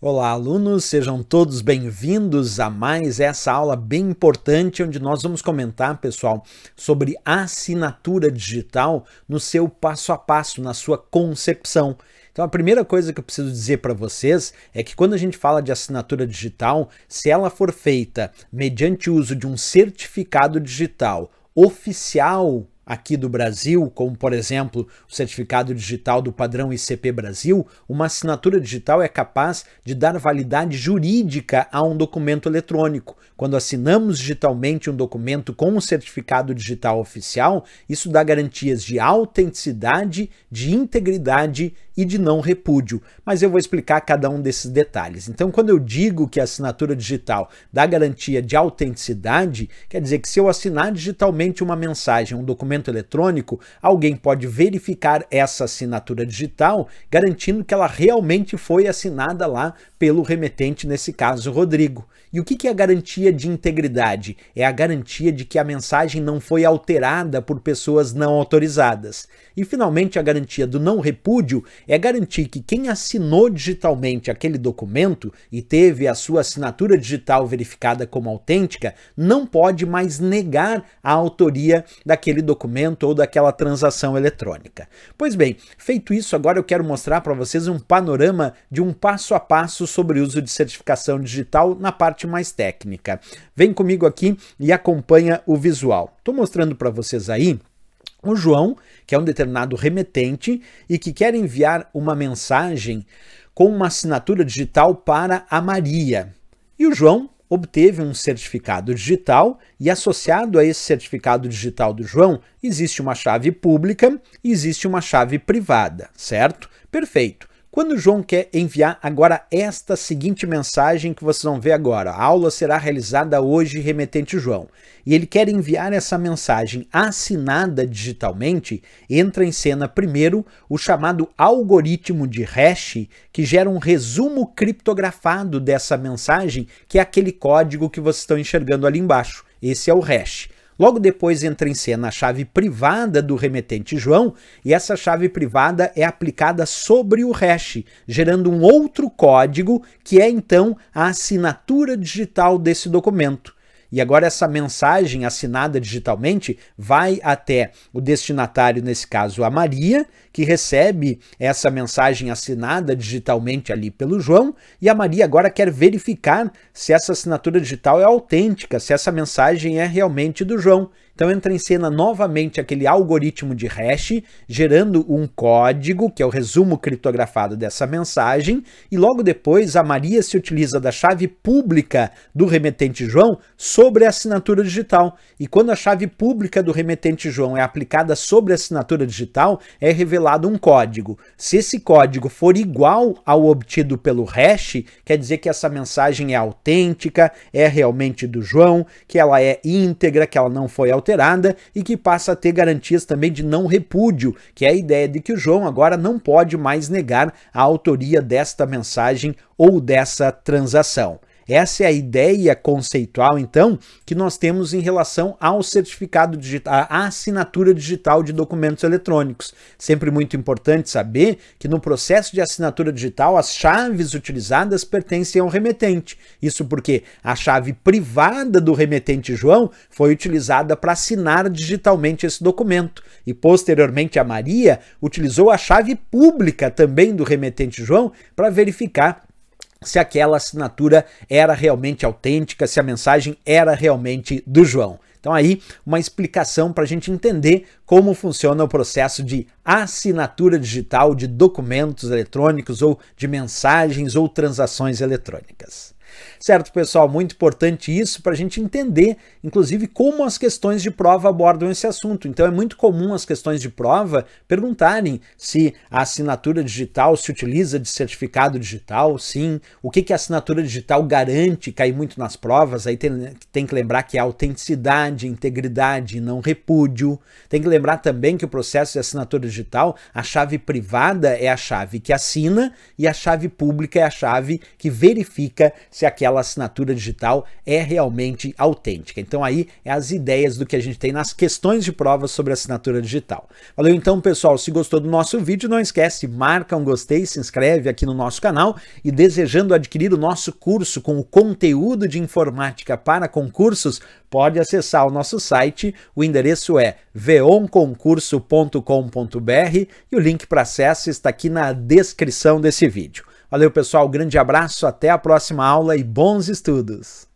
Olá, alunos, sejam todos bem-vindos a mais essa aula bem importante onde nós vamos comentar, pessoal, sobre assinatura digital no seu passo a passo, na sua concepção. Então, a primeira coisa que eu preciso dizer para vocês é que quando a gente fala de assinatura digital, se ela for feita mediante o uso de um certificado digital oficial aqui do Brasil, como por exemplo o certificado digital do padrão ICP Brasil, uma assinatura digital é capaz de dar validade jurídica a um documento eletrônico. Quando assinamos digitalmente um documento com um certificado digital oficial, isso dá garantias de autenticidade, de integridade e de não repúdio. Mas eu vou explicar cada um desses detalhes. Então, quando eu digo que a assinatura digital dá garantia de autenticidade, quer dizer que se eu assinar digitalmente uma mensagem, um documento documento eletrônico, alguém pode verificar essa assinatura digital, garantindo que ela realmente foi assinada lá pelo remetente, nesse caso Rodrigo. E o que é a garantia de integridade? É a garantia de que a mensagem não foi alterada por pessoas não autorizadas. E finalmente, a garantia do não repúdio é garantir que quem assinou digitalmente aquele documento e teve a sua assinatura digital verificada como autêntica não pode mais negar a autoria daquele documento documento ou daquela transação eletrônica. Pois bem, feito isso, agora eu quero mostrar para vocês um panorama de um passo a passo sobre o uso de certificação digital na parte mais técnica. Vem comigo aqui e acompanha o visual. Estou mostrando para vocês aí o João, que é um determinado remetente e que quer enviar uma mensagem com uma assinatura digital para a Maria. E o João obteve um certificado digital e associado a esse certificado digital do João existe uma chave pública e existe uma chave privada, certo? Perfeito. Quando João quer enviar agora esta seguinte mensagem que vocês vão ver agora, a aula será realizada hoje remetente João, e ele quer enviar essa mensagem assinada digitalmente, entra em cena primeiro o chamado algoritmo de hash, que gera um resumo criptografado dessa mensagem, que é aquele código que vocês estão enxergando ali embaixo. Esse é o hash. Logo depois entra em cena a chave privada do remetente João, e essa chave privada é aplicada sobre o hash, gerando um outro código que é então a assinatura digital desse documento. E agora essa mensagem assinada digitalmente vai até o destinatário, nesse caso a Maria, que recebe essa mensagem assinada digitalmente ali pelo João, e a Maria agora quer verificar se essa assinatura digital é autêntica, se essa mensagem é realmente do João. Então entra em cena novamente aquele algoritmo de hash, gerando um código, que é o resumo criptografado dessa mensagem, e logo depois a Maria se utiliza da chave pública do remetente João sobre a assinatura digital. E quando a chave pública do remetente João é aplicada sobre a assinatura digital, é revelado um código. Se esse código for igual ao obtido pelo hash, quer dizer que essa mensagem é autêntica, é realmente do João, que ela é íntegra, que ela não foi alterada alterada e que passa a ter garantias também de não repúdio, que é a ideia de que o João agora não pode mais negar a autoria desta mensagem ou dessa transação. Essa é a ideia conceitual, então, que nós temos em relação ao certificado digital, à assinatura digital de documentos eletrônicos. Sempre muito importante saber que no processo de assinatura digital, as chaves utilizadas pertencem ao remetente. Isso porque a chave privada do remetente João foi utilizada para assinar digitalmente esse documento e, posteriormente, a Maria utilizou a chave pública também do remetente João para verificar se aquela assinatura era realmente autêntica, se a mensagem era realmente do João. Então, aí, uma explicação para a gente entender como funciona o processo de assinatura digital de documentos eletrônicos ou de mensagens ou transações eletrônicas. Certo, pessoal? Muito importante isso para a gente entender, inclusive, como as questões de prova abordam esse assunto. Então, é muito comum as questões de prova perguntarem se a assinatura digital se utiliza de certificado digital, sim. O que, que a assinatura digital garante, cair muito nas provas, aí tem, tem que lembrar que é autenticidade, integridade, não repúdio. Tem que lembrar também que o processo de assinatura digital, a chave privada é a chave que assina e a chave pública é a chave que verifica se se aquela assinatura digital é realmente autêntica. Então aí é as ideias do que a gente tem nas questões de provas sobre assinatura digital. Valeu então, pessoal. Se gostou do nosso vídeo, não esquece, marca um gostei, se inscreve aqui no nosso canal e desejando adquirir o nosso curso com o conteúdo de informática para concursos, pode acessar o nosso site. O endereço é veonconcurso.com.br e o link para acesso está aqui na descrição desse vídeo. Valeu, pessoal. Grande abraço, até a próxima aula e bons estudos!